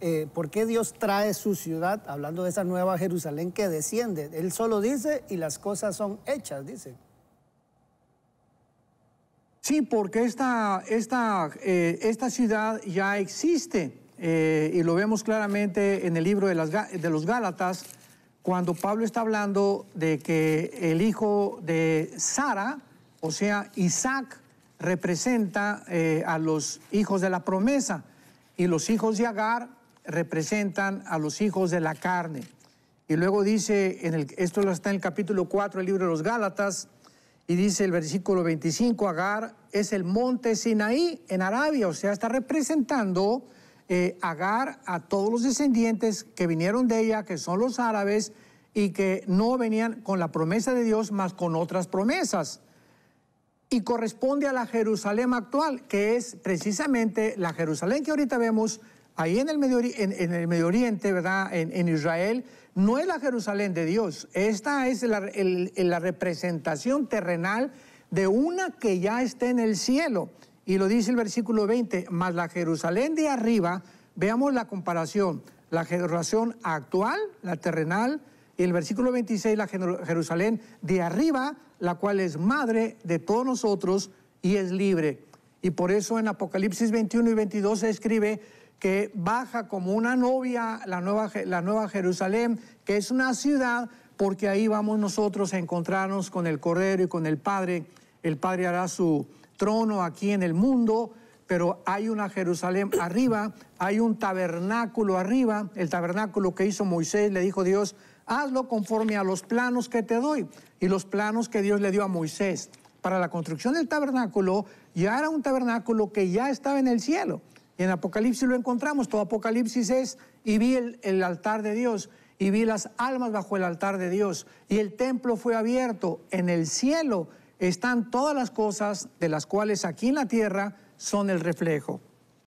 Eh, por qué Dios trae su ciudad, hablando de esa nueva Jerusalén que desciende. Él solo dice y las cosas son hechas, dice. Sí, porque esta, esta, eh, esta ciudad ya existe eh, y lo vemos claramente en el libro de, las, de los Gálatas, cuando Pablo está hablando de que el hijo de Sara, o sea, Isaac, representa a los hijos de la promesa y los hijos de Agar representan a los hijos de la carne. Y luego dice, en el, esto está en el capítulo 4 del libro de los Gálatas, y dice el versículo 25, Agar es el monte Sinaí en Arabia, o sea, está representando eh, Agar a todos los descendientes que vinieron de ella, que son los árabes, y que no venían con la promesa de Dios, más con otras promesas. Y corresponde a la Jerusalén actual, que es precisamente la Jerusalén que ahorita vemos Ahí en el Medio, Oriente, ¿verdad? En, Israel, no es la Jerusalén de Dios. Esta es la, representación terrenal de una que ya está en el cielo. Y lo dice el versículo 20, más la Jerusalén de arriba, veamos la comparación, la generación actual, la terrenal, y el versículo 26, la Jerusalén de arriba, la cual es madre de todos nosotros y es libre. Y por eso en Apocalipsis 21 y 22 se escribe que baja como una novia la nueva, la nueva Jerusalén, que es una ciudad, porque ahí vamos nosotros a encontrarnos con el Cordero y con el Padre. El Padre hará su trono aquí en el mundo, pero hay una Jerusalén arriba, hay un tabernáculo arriba, el tabernáculo que hizo Moisés, le dijo Dios, hazlo conforme a los planos que te doy y los planos que Dios le dio a Moisés. Para la construcción del tabernáculo, ya era un tabernáculo que ya estaba en el cielo en Apocalipsis lo encontramos, todo Apocalipsis es, y vi el, el, altar de Dios, y vi las almas bajo el altar de Dios, y el templo fue abierto, en el cielo están todas las cosas de las cuales aquí en la tierra son el reflejo.